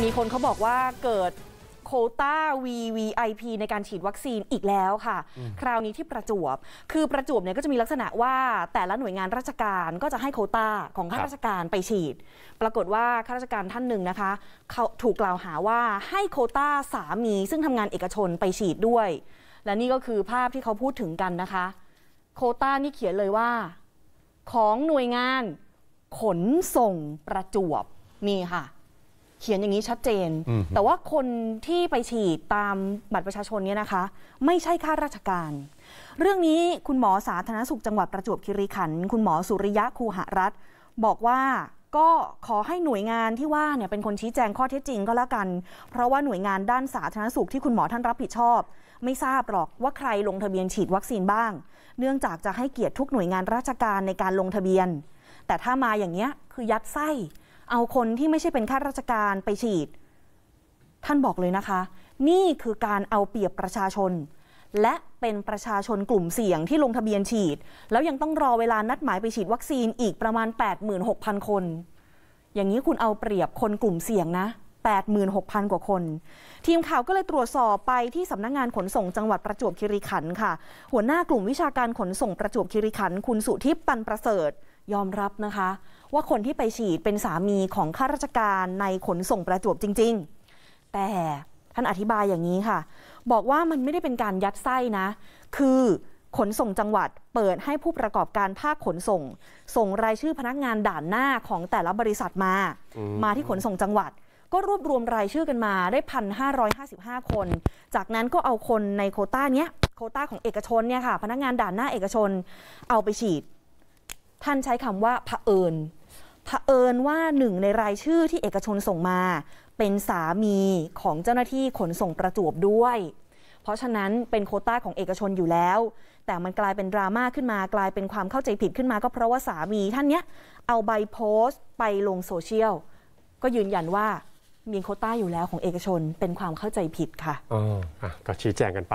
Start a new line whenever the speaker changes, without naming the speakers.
มีคนเขาบอกว่าเกิดโคต้า VVIP ในการฉีดวัคซีนอีกแล้วค่ะ คราวนี้ที่ประจวบคือประจวบเนี่ยก็จะมีลักษณะว่าแต่ละหน่วยงานราชการก็จะให้โคต้าของข้าราชการไปฉีด ปรากฏว่าข้าราชการท่านหนึ่งนะคะเขาถูกกล่าวหาว่าให้โคต้าสามีซึ่งทำงานเอกชนไปฉีดด้วย และนี่ก็คือภาพที่เขาพูดถึงกันนะคะ โคต้านี่เขียนเลยว่า ของหน่วยงานขนส่งประจวบนี่ค่ะเขียนอย่างนี้ชัดเจน แต่ว่าคนที่ไปฉีดตามบัตรประชาชนเนี่ยนะคะไม่ใช่ข้าราชการ เรื่องนี้คุณหมอสาธารณสุข จังหวัดประจวบคีรีขันธ์คุณหมอสุริยะคูหรัตบอกว่าก็ขอให้หน่วยงานที่ว่าเนี่ยเป็นคนชี้แจงข้อเท็จจริง ก็แล้วกันเพราะว่าหน่วยงานด้านสาธารณสุขที่คุณหมอท่านรับผิดชอบ ไม่ทราบหรอกว่าใครลงทะเบียนฉีดวัคซีนบ้าง เนื่องจากจะให้เกียรติทุกหน่วยงานราชการในการลงทะเบียน แต่ถ้ามาอย่างเงี้ยคือยัดไส้เอาคนที่ไม่ใช่เป็นข้าราชการไปฉีด ท่านบอกเลยนะคะ นี่คือการเอาเปรียบประชาชน และเป็นประชาชนกลุ่มเสี่ยงที่ลงทะเบียนฉีด แล้วยังต้องรอ เวลานัดหมายไปฉีดวัคซีนอีกประมาณ 86,000 คน อย่างนี้คุณเอาเปรียบคนกลุ่มเสี่ยงนะ 86,000 กว่าคน ทีมข่าวก็เลยตรวจสอบไปที่สำนักงงานขนส่งจังหวัดประจวบคีรีขันธ์ค่ะ หัวหน้ากลุ่มวิชาการขนส่งประจวบคีรีขันธ์คุณสุทิพย์ตันประเสริฐยอมรับนะคะว่าคนที่ไปฉีดเป็นสามีของข้าราชการในขนส่งประจวบจริง ๆ แต่ท่านอธิบายอย่างนี้ค่ะ บอกว่ามันไม่ได้เป็นการยัดไส้นะ คือขนส่งจังหวัดเปิดให้ผู้ประกอบการภาคขนส่ง ส่งรายชื่อพนักงานด่านหน้าของแต่ละบริษัทมา มาที่ขนส่งจังหวัดก็รวบรวมรายชื่อกันมาได้1,555คน จากนั้นก็เอาคนในโคต้าเนี้ยโคต้าของเอกชนเนี่ยค่ะพนักงานด่านหน้าเอกชนเอาไปฉีดท่านใช้คำว่าเผอิญเผอิญว่าหนึ่ง ในรายชื่อที่เอกชนส่งมา เป็นสามีของเจ้าหน้าที่ขนส่งประจวบด้วย เพราะฉะนั้นเป็นโคต้าของเอกชนอยู่แล้ว แต่มันกลายเป็นดราม่าขึ้นมากลายเป็นความเข้าใจผิดขึ้นมา ก็เพราะว่าสามีท่านเนี้ยเอาใบโพสต์ไปลงโซเชียลก็ยืนยันว่ามีโคต้าอยู่แล้วของเอกชนเป็นความเข้าใจผิดค่ะอ๋อก็ชี้แจงกันไป